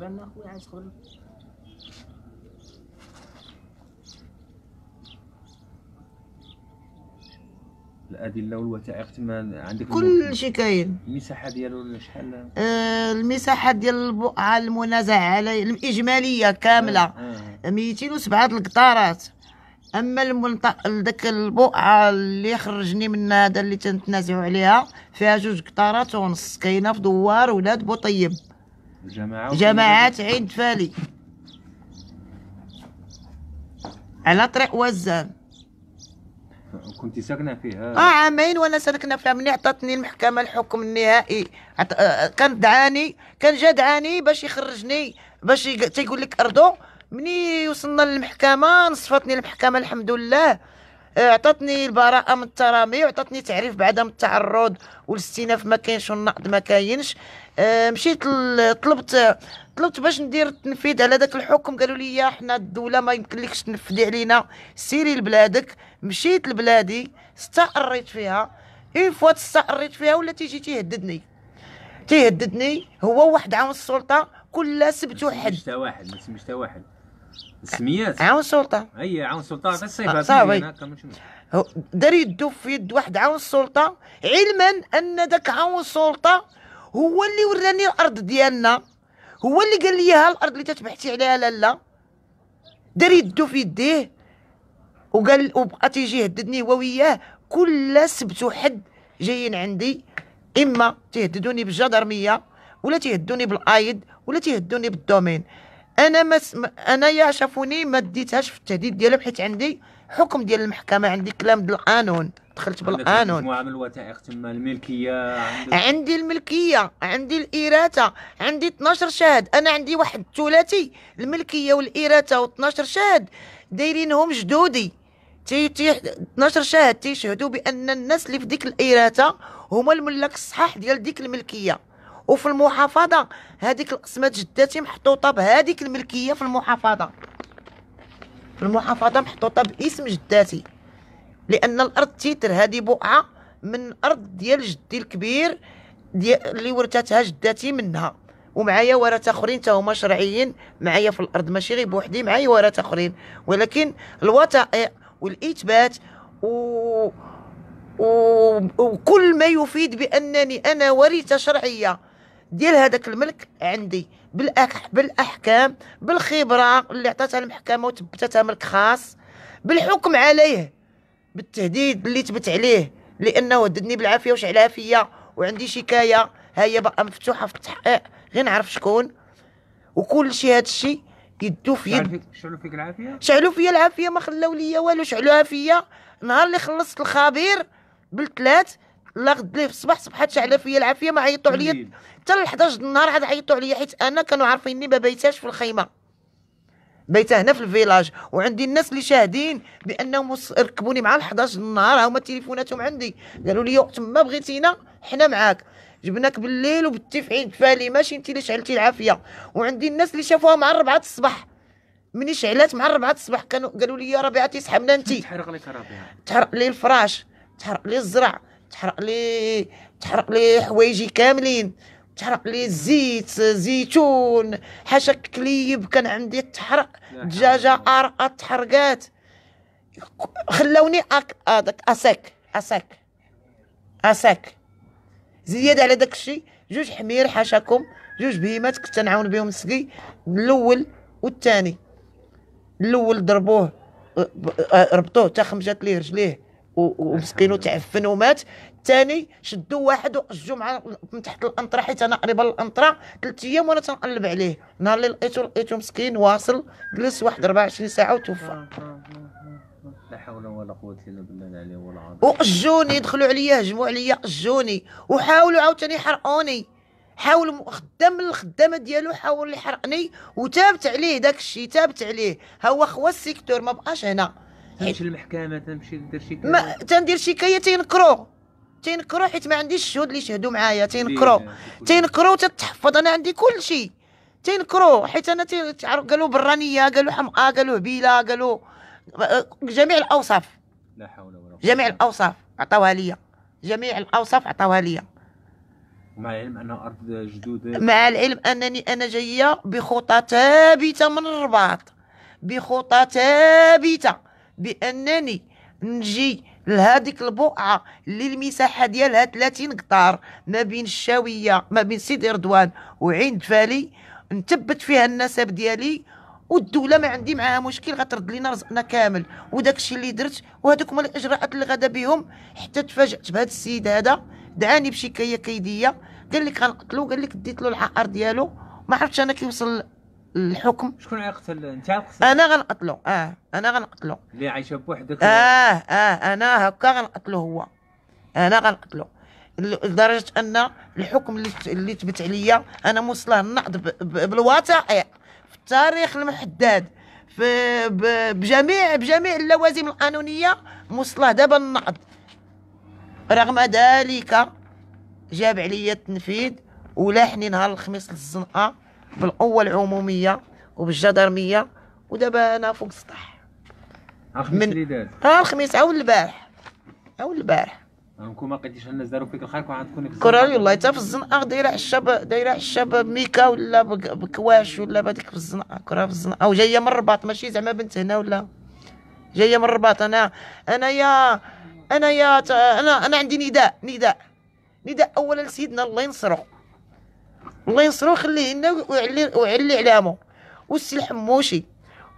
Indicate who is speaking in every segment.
Speaker 1: بالنسبه اخويا عايش خبر الادله والوثائق تما عندك كل شيء كاين المساحه ديالو شحال
Speaker 2: آه المساحه ديال البقعه المنازع عليه الاجماليه كامله آه آه. 207 القطارات اما المنطق داك البقعه اللي خرجني من هذا اللي تنتنازعوا عليها فيها جوج قطارات ونص كاينه في دوار ولاد بوطيب جماعات جماعات فالي على طريق وزان
Speaker 1: كنت ساكنه فيها اه
Speaker 2: عامين وانا ساكنه فيها مني عطاتني المحكمه الحكم النهائي عط... آه، آه، كان دعاني كان جا دعاني باش يخرجني باش ي... تيقول لك اردو مني وصلنا للمحكمه نصفتني المحكمه الحمد لله آه، عطاتني البراءه من الترامي وعطاتني تعريف بعدم التعرض والاستئناف ما كاينش والنقد ما كاينش آه، مشيت طلبت طلبت باش ندير التنفيذ على داك الحكم قالوا لي حنا الدوله ما يمكنلكش تنفذي علينا سيري لبلادك مشيت لبلادي استقريت فيها اون فوا استقريت فيها ولا تيجي تيهددني تيهددني هو واحد عاون السلطه كل سبت وحد ما واحد ما سميتش واحد السميات عاون السلطه
Speaker 1: هي عاون السلطه غير صيفها آه، صافي
Speaker 2: دار يدو في يد واحد عاون السلطه علما ان داك عاون السلطه هو اللي وراني الارض ديالنا هو اللي قال لي ها الارض اللي تتبحثي عليها لالا دار يدو في يديه وقال وبقى تيجي يهددني هو وياه كل سبت وحد جايين عندي اما تيهددوني بالجدرميه ولا تيهدوني بالايد ولا تيهدوني بالدومين انا ما سم... انايا شافوني ما ديتهاش في التهديد ديالهم حيت عندي حكم ديال المحكمه عندي كلام بالقانون دخلت بالقانون مجموعه
Speaker 1: من الوثائق تما الملكيه عندي
Speaker 2: الملكيه عندي الاراثه عندي 12 شهاد انا عندي واحد الثلاثي الملكيه والاراثه و12 شهاد دايرينهم جدودي تي تي 12 شهاد تيشهدوا بان الناس اللي في ديك الاراثه هما الملاك الصحاح ديال ديك الملكيه وفي المحافظه هذيك الاسمات جداتي محطوطه بهذيك الملكيه في المحافظه في المحافظه محطوطه باسم جداتي لان الارض تيتر هذه بقعه من ارض ديال جدي الكبير ديال اللي ورثتها جداتي منها ومعايا ورثه اخرين حتى شرعيين معايا في الارض ماشي غير بوحدي معايا ورثه اخرين ولكن الوثائق والاثبات و... و... وكل ما يفيد بانني انا ورثه شرعيه ديال هذاك الملك عندي بالأح... بالاحكام بالخبره اللي عطاتها المحكمه وثبتتها ملك خاص بالحكم عليه بالتهديد اللي تبت عليه لانه هددني بالعافيه وشعلها فيا وعندي شكايه ها هي بقى مفتوحه في التحقيق آه، غير نعرف شكون وكل شيء هذا الشيء يدو في يد
Speaker 1: شعلوا فيك العافيه
Speaker 2: شعلوا فيا العافيه ما خلاو ليا والو شعلوها فيا نهار اللي خلصت الخبير بالثلاث لا غد ليه في الصباح صبحات شعلوا فيا العافيه ما عيطوا عليا حتى ل 11 النهار عاد عيطوا عليا حيت انا كانوا عارفيني ما بيتاش في الخيمه بيته هنا في الفيلاج وعندي الناس اللي شاهدين بانهم ركبوني مع 11 النهار هما تليفوناتهم عندي قالوا لي وقت ما بغيتينا حنا معاك جبناك بالليل وبالتفعيل فالي ماشي انت اللي شعلتي العافيه وعندي الناس اللي شافوها مع الربعه الصباح مني شعلات مع الربعه الصباح كانوا قالوا لي يا ربيعه تسحبنا انت تحرق لك ربيعه تحرق لي الفراش تحرق لي الزرع تحرق لي تحرق لي حوايجي كاملين تحرق لي الزيت زيتون حشك كليب كان عندي تحرق دجاجه ارقه تحرقات خلوني أك أك... أسك أسك أسك زياده على داك الشيء جوج حمير حاشاكم جوج بهيمات كنت نعاون بهم السقي الاول والثاني الاول ضربوه ربطوه تا خمجات ليه رجليه ومسكين وتعفن ومات الثاني شدوا واحد وقجوا مع من تحت الانطره حيت انا قريبه للانطره ثلاث ايام وانا تنقلب عليه نهار اللي لقيته لقيته مسكين واصل جلس واحد 24 ساعه وتوفى
Speaker 1: لا حول ولا قوه الا بالله العلي العظيم
Speaker 2: وقجوني دخلوا عليا هجموا عليا قجوني وحاولوا عاوتاني يحرقوني حاول خدام الخدامه ديالو حاول يحرقني وتابت عليه داك الشيء تابت عليه ها هو خوا السيكتور ما بقاش هنا تمشي للمحكمه تمشي دير شي ما تندير شكايه تينكرو تينكرو حيت ما عنديش الشهود اللي يشهدوا معايا تينكرو تينكرو تتحفظ انا عندي كل شيء تينكرو حيت انا تين... قالوا برانيه قالوا حمقاء آه، قالوا هبيله قالوا جميع الاوصاف لا حول ولا قوه جميع الاوصاف عطاوها ليا جميع الاوصاف عطاوها ليا
Speaker 1: مع العلم انها ارض جدود مع العلم
Speaker 2: انني انا جايه بخطى ثابته من الرباط بخطى ثابته بانني نجي لهذيك البقعه اللي المساحه ديالها 30 قطار ما بين الشاويه ما بين سيدي رضوان وعين فالي نثبت فيها النسب ديالي والدوله ما عندي معاها مشكل غترد لينا رزقنا كامل وداك الشيء اللي درت وهذوك هما الاجراءات اللي غدا بهم حتى تفاجات بهذا السيد هذا دعاني بشكايه كيديه قال لك غنقتلو قال لك ديت له العقار ديالو ما عرفتش انا كيوصل الحكم شكون غيقتل انت غتقتل انا غنقتلو اه انا غنقتلو
Speaker 1: اللي عايشه بوحدك
Speaker 2: اه اه انا هكا غنقتلو هو انا غنقتلو لدرجه ان الحكم اللي اللي تبت عليا انا موصله النقد بالوثائق في التاريخ المحدد في بجميع بجميع اللوازم القانونيه موصله دابا النقد رغم ذلك جاب عليا التنفيذ ولاحني نهار الخميس للزنقه بالقوه العموميه وبالجدرميه ودابا انا فوق السطح من ها الخميس أو البارح أو البارح
Speaker 1: هانكم ما لقيتيش الناس داروا فيك الخير كون تكون
Speaker 2: كراري والله حتى في الزنقه دايره الشباب دايره الشباب ميكا ولا بكواش ولا بهذيك في الزنقه كره في الزنقه او جايه من الرباط ماشي زعما بنت هنا ولا جايه من الرباط انا انايا انايا انا انا عندي نداء نداء نداء اولا لسيدنا الله ينصرو الله ينصرو خليه لنا وعلي وعلي علامه والسي الحموشي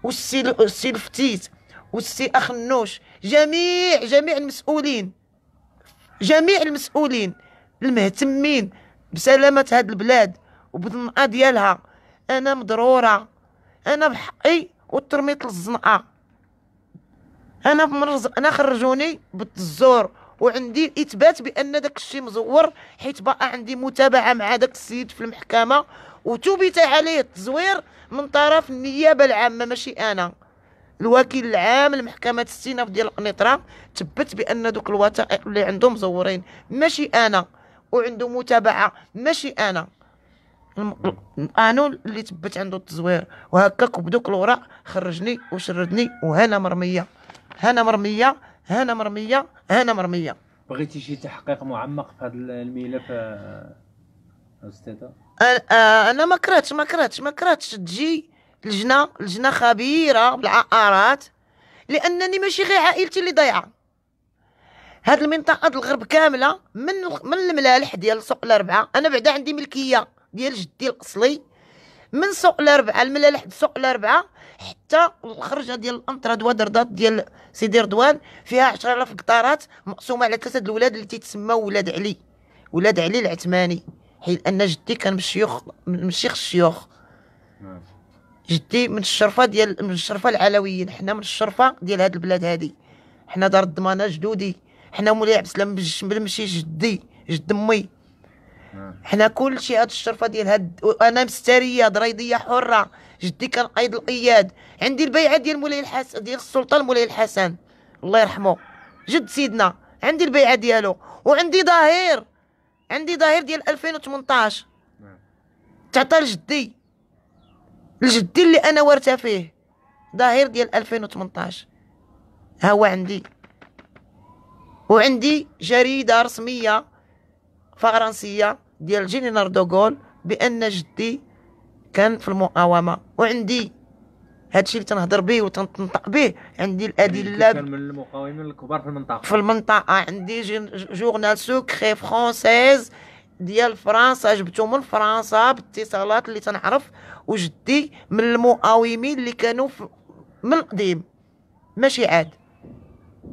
Speaker 2: والسي السي الفتيت والسي اخ النوش جميع جميع المسؤولين جميع المسؤولين المهتمين بسلامه هاد البلاد وبالنقا ديالها انا مضروره انا بحقي وترميت للزنقه انا بمرز انا خرجوني بالزور وعندي اثبات بان داك الشيء مزور حيت بقى عندي متابعه مع داك السيد في المحكمه وثبت عليه التزوير من طرف النيابه العامه ماشي انا الوكيل العام لمحكمه استئناف ديال القنيطره تبت بان دوك الوثائق اللي عندهم مزورين ماشي انا وعنده متابعه ماشي انا القانون اللي تبت عنده التزوير وهكاك بدوك الوراء خرجني وشردني وهنا مرميه هنا مرميه هنا مرميه هنا مرميه بغيتي شي تحقيق معمق في هذا الملف آه، استاذ آه، انا ما كرهتش ما كرهتش ما كرهتش تجي لجنه لجنه خبيره بالعقارات لانني ماشي غير عائلتي اللي ضايعه هاد المنطقه الغرب كامله من من الملالح ديال سوق الاربعه انا بعدا عندي ملكيه ديال جدي الاصلي من سوق الاربعه الملالح سوق الاربعه حتى الخرجه ديال دو دردات ديال سيدي رضوان فيها 10000 قطارات مقسومه على ثلاثه الاولاد اللي تيتسموا ولاد علي ولاد علي العثماني حيت ان جدي كان من الشيوخ من شيخ الشيوخ جدي من الشرفه ديال من الشرفه العلويين حنا من الشرفه ديال هاد البلاد هادي حنا دار الضمانه جدودي حنا مولاي عبد السلام بالمشي جدي جد امي آه. حنا كل شيء هاد الشرفه ديال هاد انا مستريه ضريضيه حره جدي كان قايد القياد عندي البيعه ديال مولاي الحسن ديال السلطان مولاي الحسن الله يرحمه جد سيدنا عندي البيعه ديالو وعندي ظهير عندي ظهير ديال 2018 آه. تعطى لجدي لجدي اللي انا وارثه فيه ظهير ديال 2018 ها هو عندي وعندي جريده رسميه فرنسيه ديال جنرال دوغول بان جدي كان في المقاومه وعندي هادشي اللي تنهضر به وتنطق به عندي الادله كان من المقاومين الكبار في المنطقه في المنطقه عندي جورنال سوكري فرونسيز ديال فرنسا جبتو من فرنسا باتصالات اللي تنعرف وجدي من المقاومين اللي كانوا من القديم ماشي عاد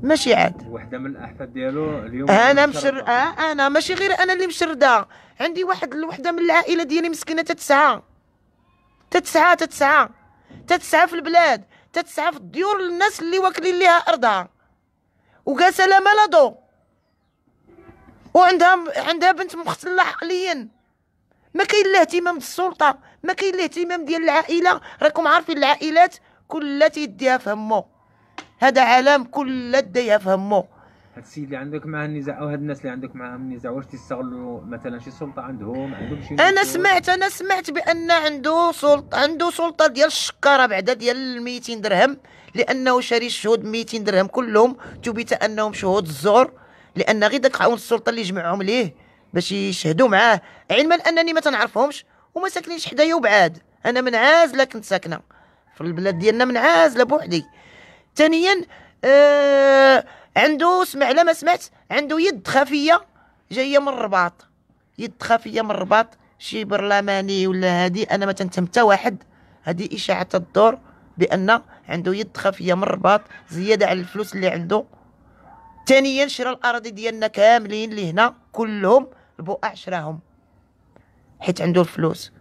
Speaker 2: ماشي عاد
Speaker 1: وحده من الاحفاد ديالو اليوم انا مشر
Speaker 2: آه انا ماشي غير انا اللي مشرده عندي واحد الوحده من العائله ديالي مسكينه تتسعى تتسعى تتسعى تتسعى في البلاد تتسعى في الديور الناس اللي واكلين ليها ارضها وقاسه لا مالا دو وعندها عندها بنت مختله عقليا ما كاين لا اهتمام السلطه ما كاين لا اهتمام ديال العائله راكم عارفين العائلات كلها تيديها في همو هذا عالم كل لدى يفهمه
Speaker 1: هاد السيد اللي عندك معاه النزاع او هاد الناس اللي عندك معاهم النزاع واش تيستغلوا مثلا شي سلطه عندهم عندهم شي انا
Speaker 2: سمعت انا سمعت بان عنده سلطه عنده سلطه ديال الشكاره بعدا ديال 200 درهم لانه شاري الشهود 200 درهم كلهم ثبت انهم شهود الزور لان غير داك عون السلطه اللي جمعهم ليه باش يشهدوا معاه علما انني ما تنعرفهمش وما ساكنينش حدايا وبعاد انا منعازله كنت ساكنه في البلاد ديالنا منعازله بوحدي ثانيا آه عنده سمع على ما سمعت عنده يد خفيه جايه من الرباط يد خفيه من الرباط شي برلماني ولا هادي انا ما تنتم حتى واحد هادي اشاعه الدور بان عنده يد خفيه من الرباط زياده على الفلوس اللي عنده ثانيا شرا الاراضي ديالنا كاملين اللي هنا كلهم البو شراهم حيت عنده الفلوس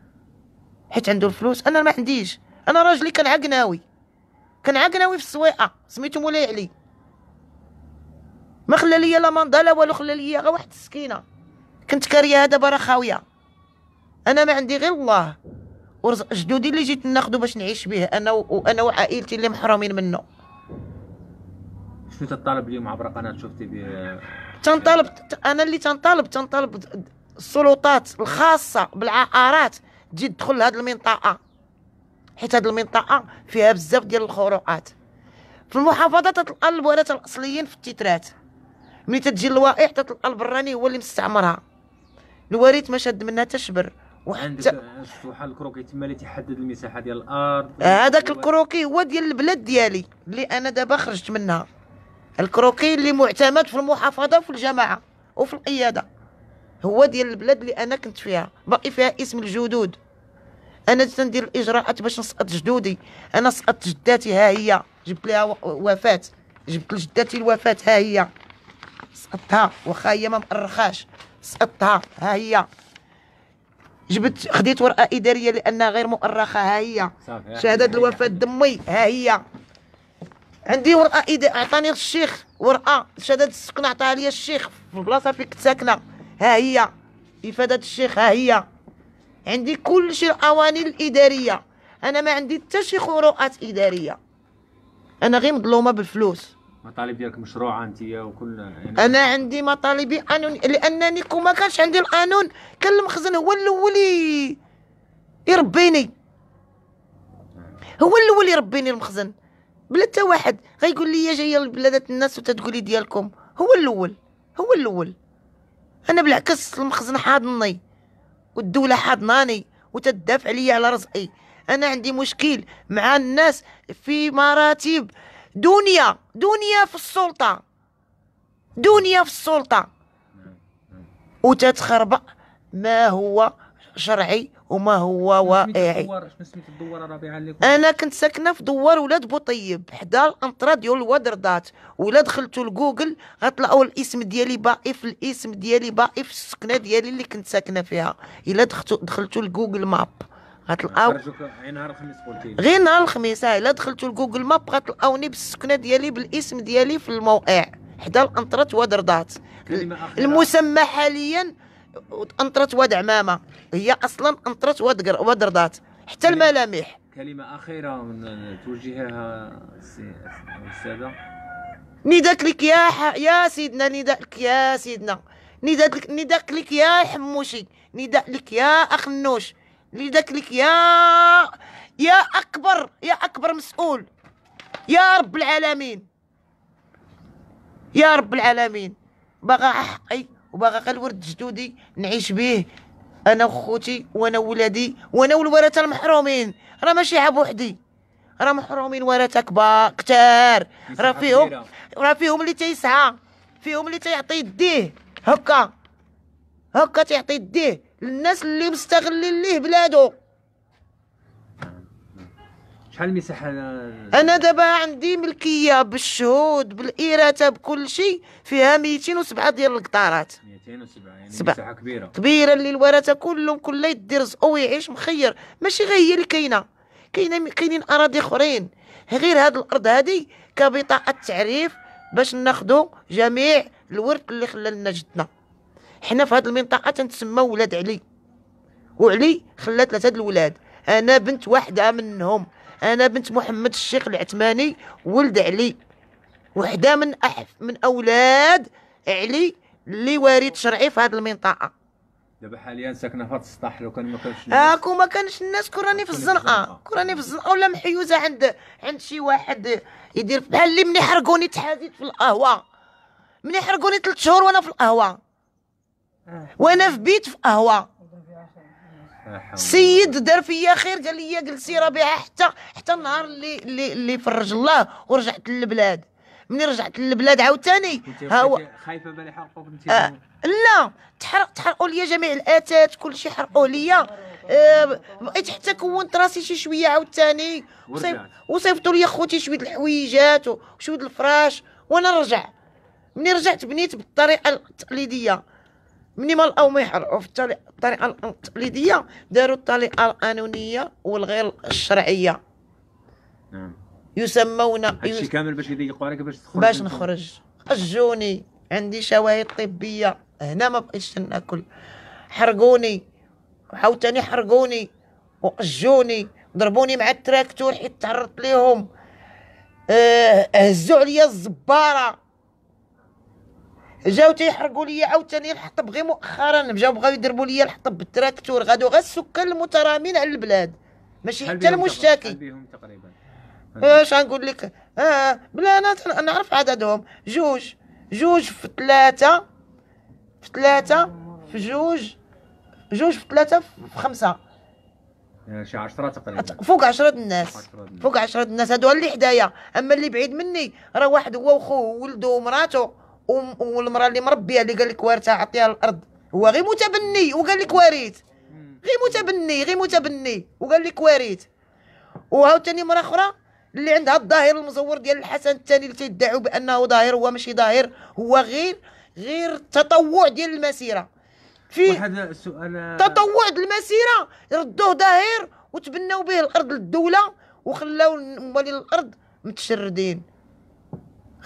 Speaker 2: حيت عنده الفلوس انا ما عنديش انا راجلي كان عقناوي كان عاكناوي في السويقه آه، سميتو مولاي علي ما خلى ليا لا ماندا لا والو خلى ليا غير واحد السكينه كنت كاريه هذا راه خاويه انا ما عندي غير الله ورزق جدودي اللي جيت ناخذو باش نعيش به انا وانا وعائلتي اللي محرومين منه
Speaker 1: شنو تطالب اليوم عبر قناه شفتي به
Speaker 2: تنطالب انا اللي تنطالب تنطالب السلطات الخاصه بالعقارات تجي تدخل لهاد المنطقه حيت هاد المنطقه فيها بزاف ديال الخروقات في المحافظه تتلقى البوارات الاصليين في التترات ملي تتجي اللوائح تتلقى البراني هو اللي مستعمرها الوريث ما شاد منها تشبر وحتى آه، شحال الكروكي تما اللي
Speaker 1: تحدد المساحه ديال الارض آه، هذاك
Speaker 2: الكروكي هو ديال البلاد ديالي اللي انا دابا خرجت منها الكروكي اللي معتمد في المحافظه وفي الجماعه وفي القياده هو ديال البلاد اللي انا كنت فيها باقي فيها اسم الجدود انا تندير الاجراءات باش نسقط جدودي انا سقطت جداتي ها هي جبت لها وفاه جبت لجداتي الوفاه ها هي سقطتها واخا هي ما مأرخاش سقطتها ها هي جبت خديت ورقه اداريه لانها غير مؤرخه ها هي شهاده الوفاه دمي ها هي عندي ورقه اداريه عطاني الشيخ ورقه شهاده السكن عطاها لي الشيخ في البلاصه فين كنت ساكنه ها هي افاده الشيخ ها هي عندي كل شيء القوانين الاداريه انا ما عندي حتى شي خروقات اداريه انا غير مظلومه بالفلوس
Speaker 1: مطالب ديالك مشروعه انت وكل يعني-
Speaker 2: انا عندي مطالبي قانون لانني كون ما كانش عندي القانون كان المخزن هو الاول يربيني هو الاول يربيني المخزن بلا حتى واحد غيقول لي جايه لبلادات الناس وتتقولي ديالكم هو الاول هو الاول انا بالعكس المخزن حاضني والدولة حضناني وتدافع لي على رزقي أنا عندي مشكل مع الناس في مراتب دنيا دنيا في السلطة دنيا في السلطة نعم، نعم. وتتخربق ما هو شرعي وما هو واقعي انا كنت ساكنه في دوار ولاد بوطيب حدا الانطره ديال الودردات ولا دخلتو لجوجل غتلاقوا الاسم ديالي باقي في الاسم ديالي باقي في السكنه ديالي اللي كنت ساكنه فيها الا دخلتو دخلتو لجوجل ماب غتلقاو
Speaker 1: غير نهار الخميس غير
Speaker 2: نهار الخميس الا دخلتو لجوجل ماب غتلقاوني بالسكنه ديالي بالاسم ديالي في الموقع حدا الانطره ودردات المسمى حاليا انطرت واد عمامه هي اصلا انطرت واد واد رضات حتى الملامح
Speaker 1: كلمه اخيره من توجهها الساده
Speaker 2: نداك لك يا ح... يا سيدنا نداء لك يا سيدنا نداء لك نداء لك يا حموشي نداء لك يا اخ النوش نداء لك يا يا اكبر يا اكبر مسؤول يا رب العالمين يا رب العالمين بغى حقي وباغا غير الورد جدودي نعيش به انا وخوتي وانا وولادي وانا والورثه المحرومين راه ماشي عاب وحدي راه محرومين ورثه كبار كتار راه فيهم راه فيهم اللي تيسعى فيهم اللي تيعطي يديه هكا هكا تيعطي يديه للناس اللي مستغلين ليه بلادو شحال المساحه انا دابا عندي ملكيه بالشهود بالاراثه بكل شيء فيها 207 ديال القطارات 207 يعني مساحه كبيره كبيره اللي الورثه كلهم كل يدي رزقه ويعيش مخير ماشي غير هي اللي كاينه كاينه كاينين اراضي اخرين غير هاد الارض هادي كبطاقه تعريف باش ناخذوا جميع الورث اللي خلى لنا جدنا حنا في هاد المنطقه تنتسموا ولاد علي وعلي خلى ثلاثه الولاد انا بنت واحده منهم انا بنت محمد الشيخ العثماني ولد علي وحده من احف من اولاد علي اللي وارث شرعي في هذه المنطقه
Speaker 1: دابا حاليا ساكنه في هذا السطح لو كان ما كانش الناس
Speaker 2: هاكو ما كانش الناس كون راني في الزنقه كون راني في الزنقه ولا محيوزه عند عند شي واحد يدير بحال اللي مني حرقوني تحازيت في القهوه مني حرقوني ثلاث شهور وانا في القهوه آه. وانا في بيت في قهوه سيد دار فيا خير قال لي جلسي ربيعه حتى حتى النهار اللي اللي اللي فرج الله ورجعت للبلاد ملي رجعت للبلاد عاوتاني ها هو
Speaker 1: خايفه بالي حرقوك بنتي
Speaker 2: آه لا تحرق تحرقوا لي جميع الاثاث كل شيء حرقوا لي آه، بقيت حتى كونت راسي شي شويه عاوتاني وصيفطوا لي خوتي شويه الحويجات وشويه الفراش وانا نرجع ملي رجعت بنيت بالطريقه التقليديه مني ما لقاو ما يحرقوا في الطريقه التقليديه داروا الطريقه القانونيه والغير الشرعيه نعم يسمون هادشي يس... كامل باش يضيقوا عليك باش تخرج باش نخرج خرجوني عندي شواهد طبيه هنا ما بقيتش ناكل حرقوني وحاوتاني حرقوني وقجوني ضربوني مع التراكتور حيت تعرضت ليهم آه هزوا عليا الزباره جاو تيحرقوا لي عاوتاني الحطب غير مؤخرا جاو بغاو يضربوا لي الحطب بالتراكتور غادو غير السكان المترامين على البلاد ماشي حتى المشتكي بهم تقريبا اش آه، غنقول لك آه،, اه بلا انا نعرف عددهم جوج جوج في ثلاثة في ثلاثة في جوج جوج في ثلاثة في خمسة
Speaker 1: يعني شي 10
Speaker 2: تقريبا فوق 10 الناس فوق 10 الناس هادو اللي حدايا اما اللي بعيد مني راه واحد هو وخوه وولدو ومراته والمراه اللي مربيه اللي قال لك وارثها عطيها الارض هو غير متبني وقال لك وارث غير متبني غير متبني وقال لك وارث وعاوتاني مراه اخرى اللي عندها الظاهر المزور ديال الحسن الثاني اللي تيدعوا بانه ظاهر هو ماشي ظاهر هو غير غير التطوع ديال المسيره في واحد
Speaker 1: السؤال
Speaker 2: تطوع ديال المسيره ردوه ظاهر وتبناو به الارض للدوله وخلاو موالين الارض متشردين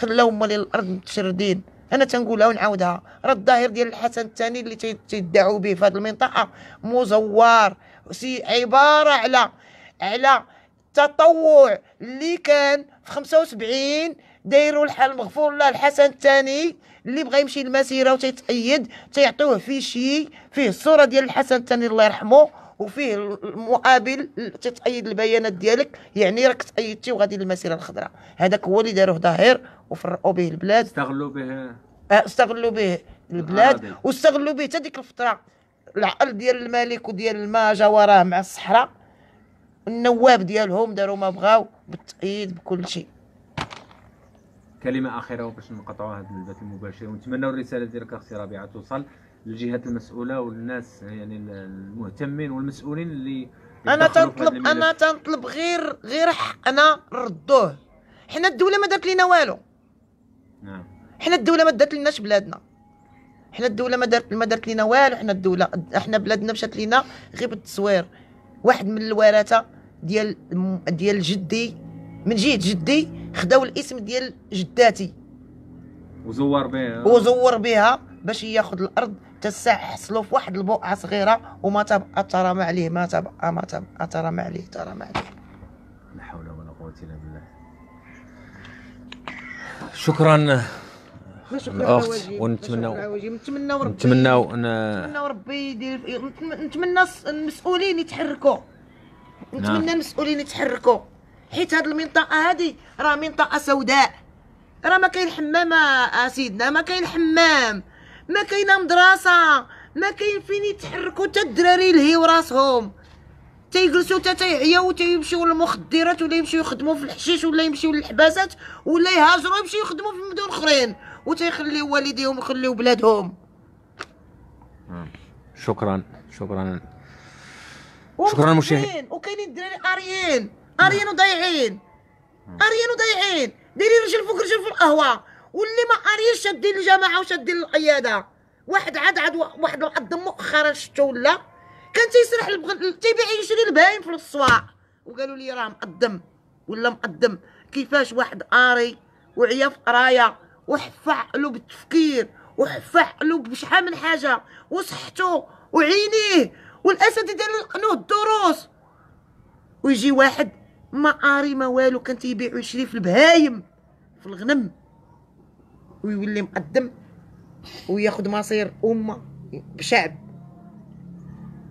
Speaker 2: خلاهم مالي الارض متشردين انا تنقولها ونعاودها راه الظاهر ديال الحسن الثاني اللي تيدعوا به في هذه المنطقه مزور سي عباره على على تطوع اللي كان في 75 دايروا الحال مغفور الله الحسن الثاني اللي بغى يمشي المسيره وتيتأيد تيعطيوه في شي فيه الصوره ديال الحسن الثاني الله يرحمه وفيه المقابل تتأيد البيانات ديالك يعني راك تأيدتي وغادي للمسيره الخضراء هذاك هو اللي داروه ظاهر وفرقوا به البلاد استغلوا به آه، استغلوا به البلاد واستغلوا به حتى ديك الفتره العقل ديال الملك وديال جا وراه مع الصحراء النواب ديالهم داروا ما بغاو بالتأييد بكل شيء
Speaker 1: كلمه اخيره باش نقطعوا هذا البث المباشر ونتمنى الرساله ديالك اختي ربيعه توصل للجهات المسؤوله والناس يعني المهتمين والمسؤولين اللي انا تنطلب انا
Speaker 2: تنطلب غير غير حقنا ردوه حنا الدوله ما دارت لينا والو نعم حنا الدوله ما دارت لناش بلادنا حنا الدوله ما دارت ما دارت لينا والو حنا الدوله حنا بلادنا مشات لينا غير بالتصوير واحد من الورثه ديال ديال جدي من جهه جدي خداو الاسم ديال جداتي
Speaker 1: وزور بها وزور
Speaker 2: بها باش ياخذ الارض الساعة حصلوا في واحد البقعه صغيره وما تبقى ترمى عليه ما تبقى ما تبقى ترمى عليه ترمى عليه
Speaker 1: لا حول ولا قوه الا بالله شكرا
Speaker 2: الاخت ونتمناو نتمناو نتمناو
Speaker 1: نتمناو
Speaker 2: ربي يدير نتمنى المسؤولين يتحركوا نعم. نتمنى المسؤولين يتحركوا حيت هاد المنطقه هادي راه منطقه سوداء راه ما كاين حمام اسيدنا آه، ما كاين حمام ما كاينه مدرسه ما كاين فين يتحركوا حتى الدراري لهيو راسهم تيجلسوا حتى تيعياو تيمشيو للمخدرات ولا يمشيو يخدموا في الحشيش ولا يمشيو للحباسات ولا يهاجروا يمشيو يخدموا في مدن اخرين وتيخليو والديهم يخليو بلادهم
Speaker 1: شكرا شكرا شكرا مشاهد
Speaker 2: وكاينين الدراري قاريين قاريين وضايعين قاريين وضايعين دايرين رجل فوق رجل في القهوه واللي ما قاريش شادين الجماعه وشادين القياده واحد عاد عاد واحد الاب مؤخرا شتو ولا كان تيسرح تيبيع يشري الباين في الصواع وقالوا لي راه مقدم ولا مقدم كيفاش واحد قاري وعيا في قرايه وحفا عقلو بالتفكير وحفا عقلو بشحال من حاجه وصحته وعينيه والاسد ديال له الدروس ويجي واحد ما قاري ما والو كان تيبيع ويشري في البهايم في الغنم ويولي مقدم وياخذ مصير امه بشعب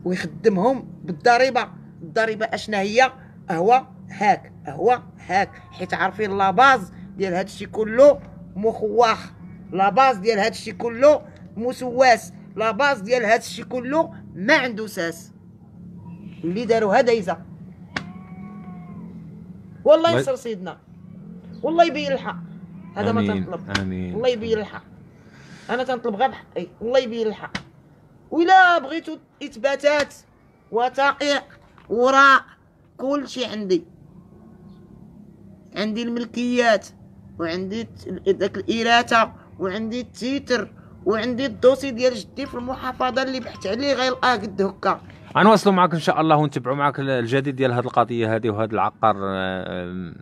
Speaker 2: ويخدمهم بالضريبه الضريبه اشنا هي هو هاك هو هاك حيت عارفين لا باز ديال هادشي كله مخواخ لا باز ديال هادشي كله مسواس لا باز ديال هادشي كله ما عنده ساس اللي داروا هدايزه والله ينصر سيدنا والله يبين الحق
Speaker 1: هذا ما تنطلب امين الله يبين
Speaker 2: الحق انا تنطلب غير حقي الله يبين الحق ولا بغيتو اثباتات وثائق وراء كل شيء عندي عندي الملكيات وعندي ذاك الاراثه وعندي التيتر وعندي الدوسي ديال جدي في المحافظه اللي بحث عليه غيلقاه قد هكا
Speaker 1: غنواصلوا معك ان شاء الله ونتبعوا معك الجديد ديال هذه القضيه هذه وهذا العقار آه، آه،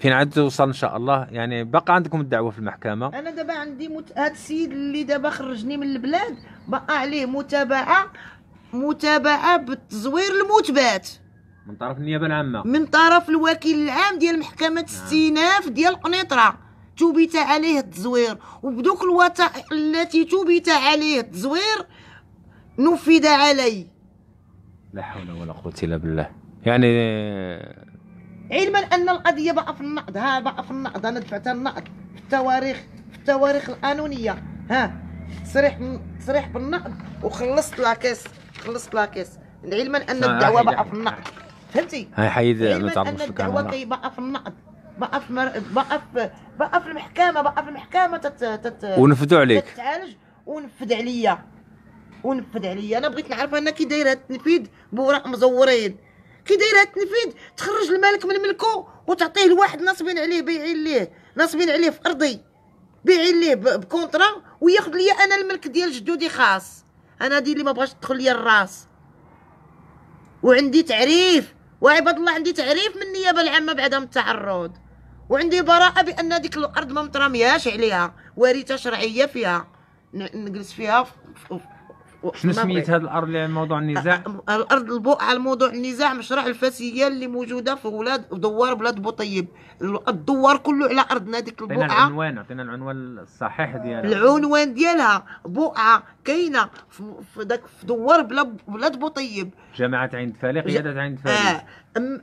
Speaker 1: فين عاد توصل ان شاء الله يعني باقا عندكم الدعوه في المحكمه
Speaker 2: انا دابا عندي مت... هذا السيد اللي دابا خرجني من البلاد باقا عليه متابعه متابعه بالتزوير المثبت
Speaker 1: من طرف النيابه العامه من
Speaker 2: طرف الوكيل العام ديال محكمه نعم. استئناف ديال قنيطره تبت عليه التزوير وبدوك الوثائق التي تبت عليه التزوير نفذ علي
Speaker 1: لا حول ولا قوة إلا بالله يعني
Speaker 2: علما أن القضية بقى في النقد ها بقى في النقد أنا دفعتها النقد في التواريخ في التواريخ القانونية ها صريح صريح بالنقد وخلصت لاكيس خلصت لاكيس علما أن الدعوة بقى في النقد فهمتي هاي
Speaker 1: حيد ما تعرفش الدعوة
Speaker 2: بقى في النقد بقف مر... بقف بقف المحكمه بقف المحكمه تت... تت... ونفذوا عليك تتعالج ونفذ عليا ونفذ عليا انا بغيت نعرف انا كي دايره التنفيذ بوراق مزورين كي دايره التنفيذ تخرج الملك من ملكه وتعطيه لواحد ناصبين عليه بايعين ليه ناصبين عليه في ارضي بايعين ليه بكونترا وياخذ ليا انا الملك ديال جدودي خاص انا هادي اللي ما بغاش تدخل ليا الراس وعندي تعريف وعباد الله عندي تعريف من النيابه العامه بعدم التعرض وعندي براءه بان ديك الارض ما مطرمياش عليها وريتها شرعيه فيها نجلس فيها شنو سميت هذه
Speaker 1: الارض اللي على موضوع النزاع؟
Speaker 2: الارض البقعة على موضوع النزاع مشروع الفاسيه اللي موجوده في ولاد دوار بلاد بوطيب الدوار كله على ارضنا هذيك البقعه عطينا العنوان
Speaker 1: عطينا العنوان الصحيح ديالها
Speaker 2: العنوان ديالها بقعه كاينه في داك في دوار بلاد بوطيب
Speaker 1: جامعه عين تفالي قياده عين تفالي آه.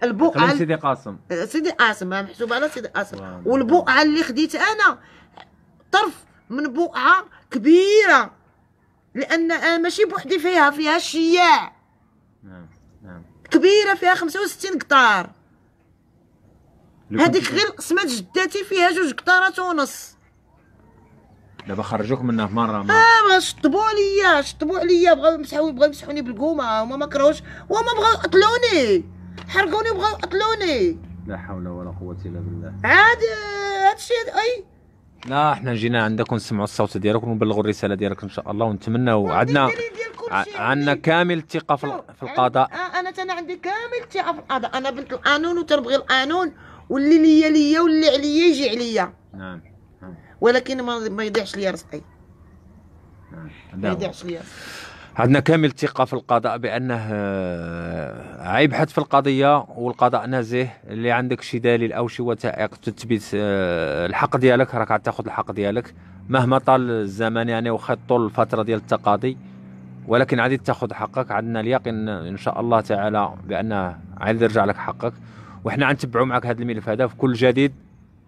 Speaker 2: البقعه سيدي قاسم آه، سيدي قاسم محسوبه على سيدي قاسم والبقعه اللي خديت انا طرف من بقعه كبيره لان انا آه، ماشي بوحدي فيها فيها شياع نعم نعم كبيره فيها 65 قطار هذيك غير قسمه جداتي فيها جوج قطارات ونص
Speaker 1: دابا خرجوك منها في مره ما
Speaker 2: اه شطبوا عليا شطبوا عليا بغاو يمسحوا بغاو يمسحوني بالقومه هما ما كرهوش وما بغاو يقتلوني حرقوني وبغاو يقتلوني
Speaker 1: لا حول ولا قوه الا بالله
Speaker 2: عاد آه، هادشي اي
Speaker 1: لا احنا جينا عندكم نسمعوا الصوت ديالكم ونبلغوا الرساله ديالكم ان شاء الله ونتمنى عندنا عندنا كامل الثقه في القضاء
Speaker 2: آه، انا انا عندي كامل الثقه في القضاء انا بنت القانون وتنبغي القانون واللي ليا ليا واللي عليا يجي عليا
Speaker 1: نعم, نعم.
Speaker 2: ولكن ما يضيعش ليا رزقي
Speaker 1: نعم، ما نعم. يضيعش
Speaker 2: ليا رزقي
Speaker 1: عندنا كامل الثقة في القضاء بأنه آه، عيبحث في القضية والقضاء نزيه اللي عندك شي دليل أو شي وثائق تثبت آه، الحق ديالك راك تاخذ الحق ديالك مهما طال الزمن يعني وخا طول الفترة ديال التقاضي ولكن عادي تاخذ حقك عندنا اليقين إن شاء الله تعالى بأنه عادي يرجع لك حقك وحنا غنتبعوا معك هذا الملف هذا في كل جديد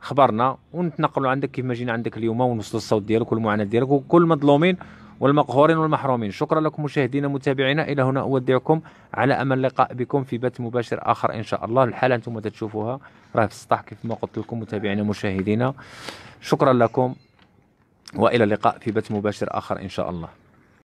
Speaker 1: خبرنا ونتنقلوا عندك كيف ما جينا عندك اليوم ونوصلوا الصوت ديالك والمعاناة ديالك وكل مظلومين والمقهورين والمحرومين شكرا لكم مشاهدينا متابعينا إلى هنا أودعكم على أمل اللقاء بكم في بث مباشر آخر إن شاء الله الحالة أنتم تشوفوها راه في السطح كيف ما قلت لكم متابعينا مشاهدينا شكرا لكم وإلى اللقاء في بث مباشر آخر إن شاء الله